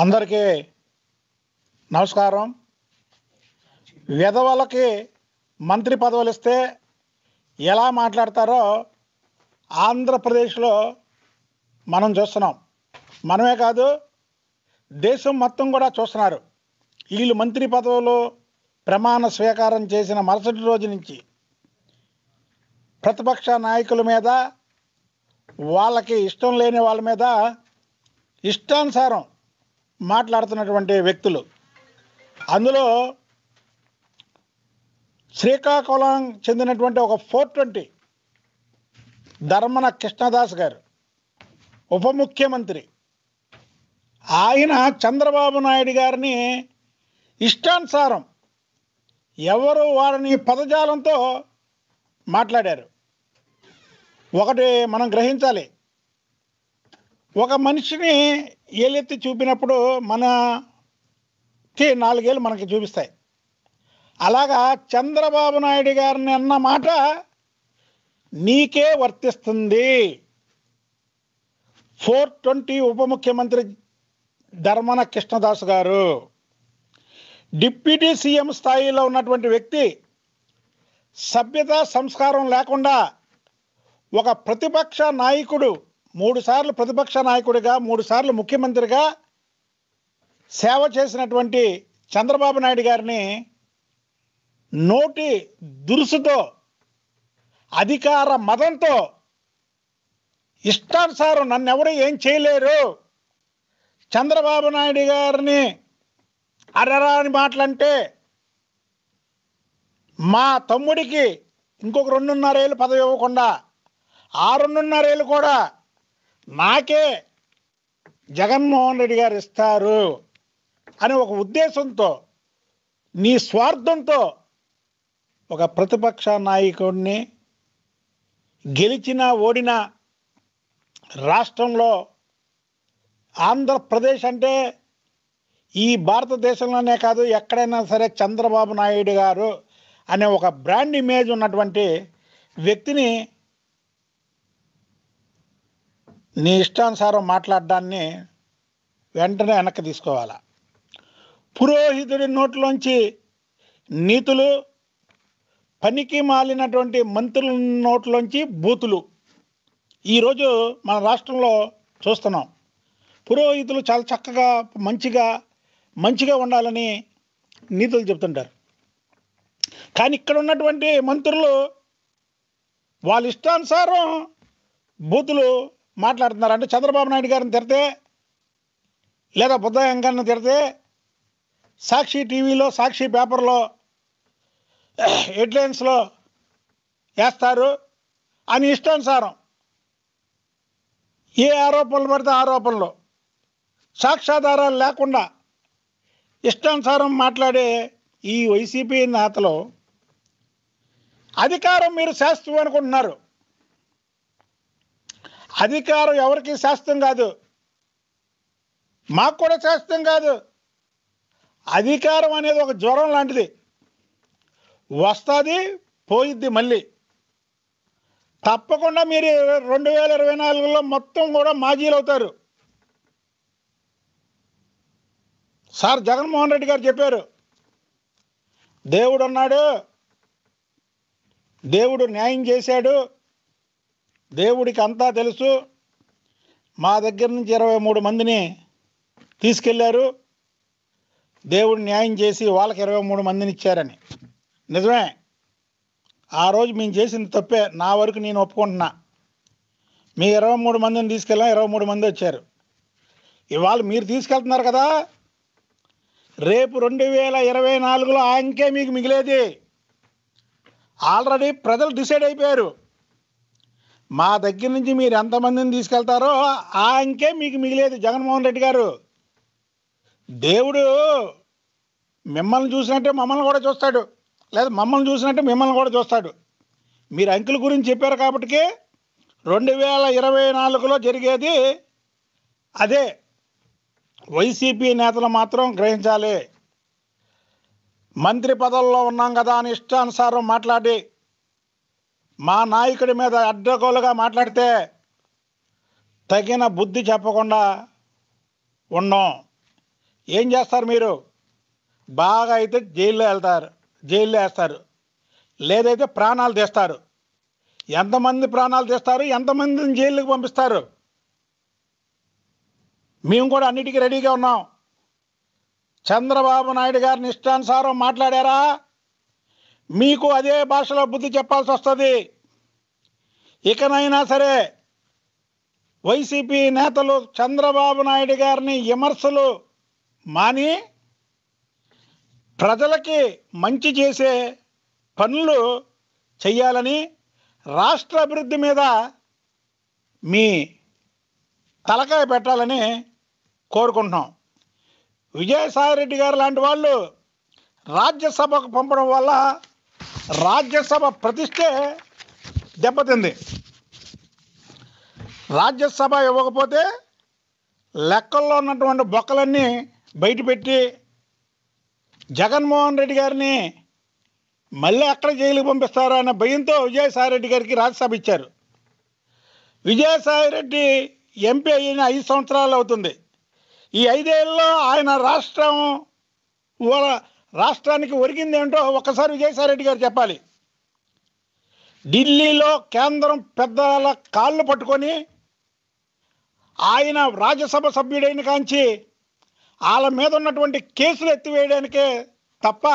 అందరికీ నమస్కారం విధవలకి మంత్రి పదవులు ఇస్తే ఎలా మాట్లాడతారో ఆంధ్రప్రదేశ్లో మనం చూస్తున్నాం మనమే కాదు దేశం మొత్తం కూడా చూస్తున్నారు వీళ్ళు మంత్రి పదవులు ప్రమాణ స్వీకారం చేసిన మరుసటి రోజు నుంచి ప్రతిపక్ష నాయకుల మీద వాళ్ళకి ఇష్టం లేని వాళ్ళ మీద ఇష్టానుసారం మాట్లాడుతున్నటువంటి వ్యక్తులు అందులో శ్రీకాకుళం చెందినటువంటి ఒక ఫోర్ ట్వంటీ ధర్మన కృష్ణదాస్ గారు ఉప ముఖ్యమంత్రి ఆయన చంద్రబాబు నాయుడు గారిని ఇష్టానుసారం ఎవరు వారిని పదజాలంతో మాట్లాడారు ఒకటి మనం గ్రహించాలి ఒక మనిషిని ఏలెత్తి చూపినప్పుడు మనకి నాలుగేళ్ళు మనకి చూపిస్తాయి అలాగా చంద్రబాబు నాయుడు గారిని అన్న మాట నీకే వర్తిస్తుంది ఫోర్ ట్వంటీ ఉప ముఖ్యమంత్రి ధర్మన కృష్ణదాస్ గారు డిప్యూటీ సీఎం స్థాయిలో ఉన్నటువంటి వ్యక్తి సభ్యత సంస్కారం లేకుండా ఒక ప్రతిపక్ష నాయకుడు మూడుసార్లు ప్రతిపక్ష నాయకుడిగా మూడుసార్లు ముఖ్యమంత్రిగా సేవ చేసినటువంటి చంద్రబాబు నాయుడు గారిని నోటి దురుసుతో అధికార మదంతో ఇష్టానుసారం నన్నెవరూ ఏం చేయలేరు చంద్రబాబు నాయుడు గారిని అరరాని మాటలంటే మా తమ్ముడికి ఇంకొక రెండున్నరేళ్ళు పదవి ఇవ్వకుండా ఆ రెండున్నరేళ్ళు కూడా నాకే జగన్మోహన్ రెడ్డి గారు ఇస్తారు అనే ఒక ఉద్దేశంతో నీ స్వార్థంతో ఒక ప్రతిపక్ష నాయకుడిని గెలిచినా ఓడినా రాష్ట్రంలో ఆంధ్రప్రదేశ్ అంటే ఈ భారతదేశంలోనే కాదు ఎక్కడైనా సరే చంద్రబాబు నాయుడు గారు అనే ఒక బ్రాండ్ ఇమేజ్ ఉన్నటువంటి వ్యక్తిని నీ ఇష్టానుసారం మాట్లాడడాన్ని వెంటనే వెనక్కి తీసుకోవాలా పురోహితుడి నోట్లోంచి నీతులు పనికి మాలినటువంటి మంత్రుల నోట్లోంచి బూతులు ఈరోజు మన రాష్ట్రంలో చూస్తున్నాం పురోహితులు చాలా చక్కగా మంచిగా మంచిగా ఉండాలని నీతులు చెప్తుంటారు కానీ ఇక్కడ ఉన్నటువంటి మంత్రులు వాళ్ళ ఇష్టానుసారం బూతులు మాట్లాడుతున్నారు అంటే చంద్రబాబు నాయుడు గారిని తిడితే లేదా బుద్ధ వెంకన్న తిడితే సాక్షి టీవీలో సాక్షి పేపర్లో హెడ్లైన్స్లో వేస్తారు అని ఇష్టానుసారం ఏ ఆరోపణలు పడితే ఆరోపణలు సాక్ష్యాధారాలు లేకుండా ఇష్టానుసారం మాట్లాడే ఈ వైసీపీ నేతలు అధికారం మీరు శాస్త్రం అనుకుంటున్నారు అధికారం ఎవరికి శాస్త్రం కాదు మాకు కూడా శాస్త్రం కాదు అధికారం అనేది ఒక జ్వరం లాంటిది వస్తుంది పోయిద్ది మళ్ళీ తప్పకుండా మీరు రెండు వేల ఇరవై నాలుగులో మొత్తం కూడా మాజీలు అవుతారు సార్ జగన్మోహన్ రెడ్డి గారు చెప్పారు దేవుడు అన్నాడు దేవుడు న్యాయం చేశాడు దేవుడికి అంతా తెలుసు మా దగ్గర నుంచి ఇరవై మూడు మందిని తీసుకెళ్ళారు దేవుడు న్యాయం చేసి వాళ్ళకి ఇరవై మూడు మందిని ఇచ్చారని నిజమే ఆ రోజు మేము చేసింది తప్పే నా వరకు నేను ఒప్పుకుంటున్నా మీ ఇరవై మూడు మందిని తీసుకెళ్ళాం ఇరవై మూడు మంది వచ్చారు ఇవాళ మీరు తీసుకెళ్తున్నారు కదా రేపు రెండు వేల ఇరవై నాలుగులో ఆ మీకు మిగిలేది ఆల్రెడీ ప్రజలు డిసైడ్ అయిపోయారు మా దగ్గర నుంచి మీరు ఎంతమందిని తీసుకెళ్తారో ఆ అంకే మీకు మిగిలేదు జగన్మోహన్ రెడ్డి గారు దేవుడు మిమ్మల్ని చూసినట్టే మమ్మల్ని కూడా చూస్తాడు లేదా మమ్మల్ని చూసినట్టే మిమ్మల్ని కూడా చూస్తాడు మీరు అంకుల గురించి చెప్పారు కాబట్టి రెండు వేల ఇరవై నాలుగులో జరిగేది అదే వైసీపీ నేతలు మాత్రం గ్రహించాలి మంత్రి పదవుల్లో ఉన్నాం కదా అని ఇష్టానుసారం మాట్లాడి మా నాయకుడి మీద అడ్డగోలుగా మాట్లాడితే తగిన బుద్ధి చెప్పకుండా ఉన్నాం ఏం చేస్తారు మీరు బాగా అయితే జైల్లో వెళ్తారు జైల్లో వేస్తారు లేదైతే ప్రాణాలు తీస్తారు ఎంతమంది ప్రాణాలు తీస్తారు ఎంతమందిని జైలుకి పంపిస్తారు మేము కూడా అన్నిటికీ రెడీగా ఉన్నాం చంద్రబాబు నాయుడు గారిని ఇష్టానుసారం మాట్లాడారా మీకు అదే భాషలో బుద్ధి చెప్పాల్సి వస్తుంది ఇకనైనా సరే వైసీపీ నేతలు చంద్రబాబు నాయుడు గారిని విమర్శలు మాని ప్రజలకి మంచి చేసే పనులు చేయాలని రాష్ట్ర అభివృద్ధి మీద మీ తలకాయ పెట్టాలని కోరుకుంటున్నాం విజయసాయిరెడ్డి గారు లాంటి వాళ్ళు రాజ్యసభకు పంపడం వల్ల రాజ్యసభ ప్రతిష్టే దెబ్బతింది రాజ్యసభ ఇవ్వకపోతే లెక్కల్లో ఉన్నటువంటి బొక్కలన్నీ బయటపెట్టి జగన్మోహన్ రెడ్డి గారిని మళ్ళీ అక్కడ జైలుకి పంపిస్తారు అనే భయంతో విజయసాయిరెడ్డి గారికి రాజ్యసభ ఇచ్చారు విజయసాయిరెడ్డి ఎంపీ అయిన ఐదు సంవత్సరాలు అవుతుంది ఈ ఐదేళ్ళలో ఆయన రాష్ట్రం రాష్ట్రానికి ఒరిగిందేంటో ఒక్కసారి విజయసాయిరెడ్డి గారు చెప్పాలి ఢిల్లీలో కేంద్రం పెద్దల కాళ్ళు పట్టుకొని ఆయన రాజ్యసభ సభ్యుడైన కాంచి వాళ్ళ మీద ఉన్నటువంటి కేసులు ఎత్తివేయడానికే తప్ప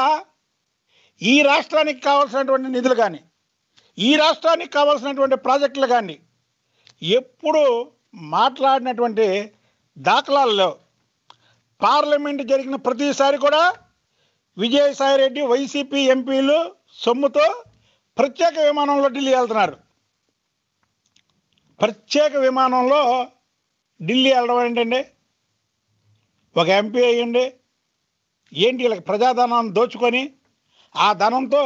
ఈ రాష్ట్రానికి కావాల్సినటువంటి నిధులు కానీ ఈ రాష్ట్రానికి కావాల్సినటువంటి ప్రాజెక్టులు కానీ ఎప్పుడు మాట్లాడినటువంటి దాఖలాల్లో పార్లమెంట్ జరిగిన ప్రతిసారి కూడా విజయసాయిరెడ్డి వైసీపీ ఎంపీలు సొమ్ముతో ప్రత్యేక విమానంలో ఢిల్లీ వెళ్తున్నారు ప్రత్యేక విమానంలో ఢిల్లీ వెళ్ళడం ఏంటండి ఒక ఎంపీ అయ్యండి ఏంటి వీళ్ళకి ప్రజాధనాన్ని దోచుకొని ఆ ధనంతో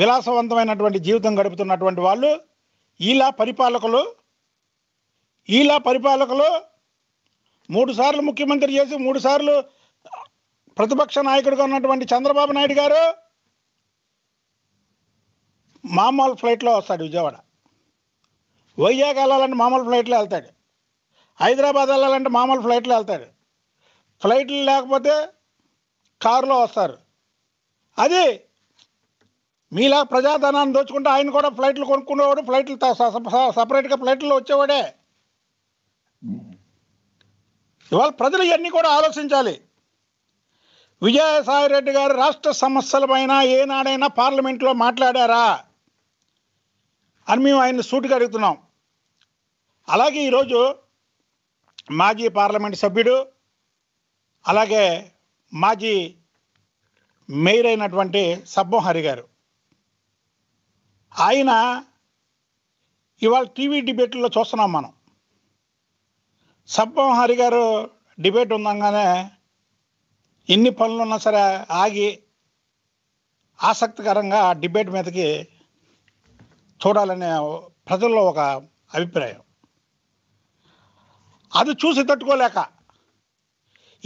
విలాసవంతమైనటువంటి జీవితం గడుపుతున్నటువంటి వాళ్ళు ఇలా పరిపాలకులు ఇలా పరిపాలకులు మూడుసార్లు ముఖ్యమంత్రి చేసి మూడుసార్లు ప్రతిపక్ష నాయకుడిగా ఉన్నటువంటి చంద్రబాబు నాయుడు గారు మామూలు ఫ్లైట్లో వస్తాడు విజయవాడ వైజాగ్ వెళ్ళాలంటే మామూలు ఫ్లైట్లో వెళ్తాడు హైదరాబాద్ వెళ్ళాలంటే మామూలు ఫ్లైట్లో వెళ్తాడు ఫ్లైట్లు లేకపోతే కారులో వస్తారు అది మీలా ప్రజాధనాన్ని దోచుకుంటే ఆయన కూడా ఫ్లైట్లు కొనుక్కునేవాడు ఫ్లైట్లు సపరేట్గా ఫ్లైట్లో వచ్చేవాడే ఇవాళ ప్రజలు ఇవన్నీ కూడా ఆలోచించాలి విజయసాయిరెడ్డి రెడ్డి గారు రాష్ట్ర సమస్యలపైన ఏనాడైనా పార్లమెంట్లో మాట్లాడారా అని మేము ఆయన సూటిగా అడుగుతున్నాం అలాగే ఈరోజు మాజీ పార్లమెంట్ సభ్యుడు అలాగే మాజీ మేయర్ అయినటువంటి సబ్బంహరి గారు ఆయన ఇవాళ టీవీ డిబేట్లో చూస్తున్నాం మనం సబ్బంహరి గారు డిబేట్ ఉందంగానే ఎన్ని పనులున్నా సరే ఆగి ఆసక్తికరంగా ఆ డిబేట్ మీదకి చూడాలనే ప్రజల్లో ఒక అభిప్రాయం అది చూసి తట్టుకోలేక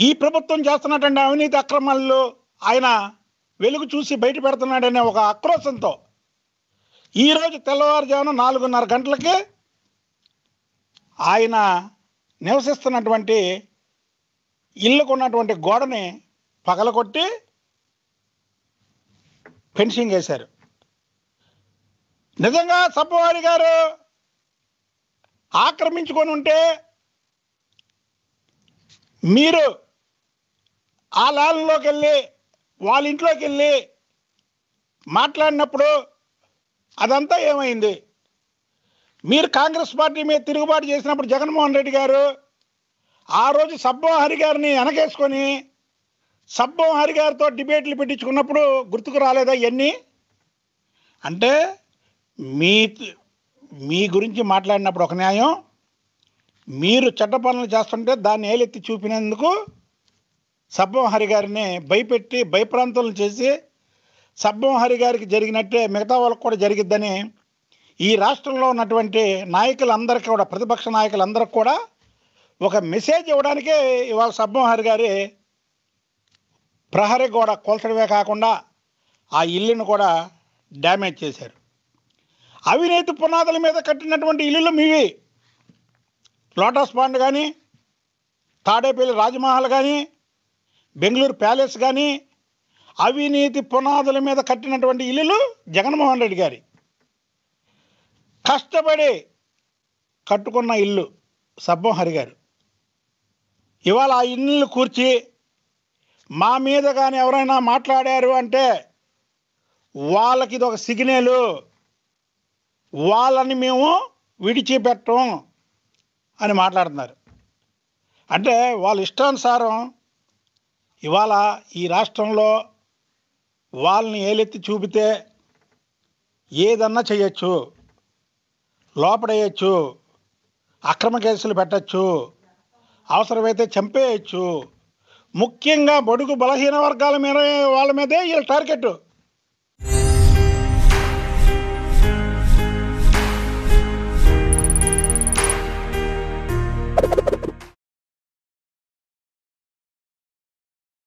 ఈ ప్రభుత్వం చేస్తున్నటువంటి అవినీతి అక్రమాలు ఆయన వెలుగు చూసి బయట పెడుతున్నాడనే ఒక ఆక్రోశంతో ఈరోజు తెల్లవారుజామున నాలుగున్నర గంటలకి ఆయన నివసిస్తున్నటువంటి ఇల్లుకున్నటువంటి గోడని పగలగొట్టి ఫెన్సింగ్ వేశారు నిజంగా సబ్బవారి గారు ఆక్రమించుకొని ఉంటే మీరు ఆ ల్యాండ్లోకి వెళ్ళి వాళ్ళ ఇంట్లోకి వెళ్ళి మాట్లాడినప్పుడు అదంతా ఏమైంది మీరు కాంగ్రెస్ పార్టీ మీద తిరుగుబాటు చేసినప్పుడు జగన్మోహన్ రెడ్డి గారు ఆ రోజు సబ్బోహరి గారిని వెనకేసుకొని సబ్బం హరి గారితో డిబేట్లు పెట్టించుకున్నప్పుడు గుర్తుకు రాలేదా ఇవన్నీ అంటే మీ మీ గురించి మాట్లాడినప్పుడు ఒక న్యాయం మీరు చెడ్డ పనులు చేస్తుంటే దాన్ని ఏలెత్తి చూపినందుకు సబ్బం హరి గారిని భయపెట్టి భయప్రాంతాలను చేసి సబ్బం హరి గారికి జరిగినట్టే మిగతా వాళ్ళకు కూడా జరిగిద్దని ఈ రాష్ట్రంలో ఉన్నటువంటి నాయకులందరికీ కూడా ప్రతిపక్ష నాయకులందరికీ కూడా ఒక మెసేజ్ ఇవ్వడానికే ఇవాళ సబ్బం హరి గారి ప్రహరీ గోడ కూల్చడమే కాకుండా ఆ ఇల్లును కూడా డ్యామేజ్ చేశారు అవినీతి పునాదుల మీద కట్టినటువంటి ఇల్లులు మీవి లోటస్ పాండ్ కానీ తాడేపల్లి రాజమహల్ కానీ బెంగళూరు ప్యాలెస్ కానీ అవినీతి పునాదుల మీద కట్టినటువంటి ఇల్లులు జగన్మోహన్ రెడ్డి గారి కష్టపడి కట్టుకున్న ఇల్లు సబ్బం గారు ఇవాళ ఆ ఇల్లు కూర్చి మా మీద కానీ ఎవరైనా మాట్లాడారు అంటే వాళ్ళకి ఇది ఒక సిగ్నలు వాళ్ళని మేము విడిచిపెట్టం అని మాట్లాడుతున్నారు అంటే వాళ్ళ ఇష్టానుసారం ఇవాళ ఈ రాష్ట్రంలో వాళ్ళని ఏలెత్తి చూపితే ఏదన్నా చేయొచ్చు లోపడేయచ్చు అక్రమ కేసులు పెట్టచ్చు అవసరమైతే చంపేయచ్చు ముఖ్యంగా బడుగు బలహీన వర్గాల మీద వాళ్ళ మీదే వీళ్ళ టార్గెట్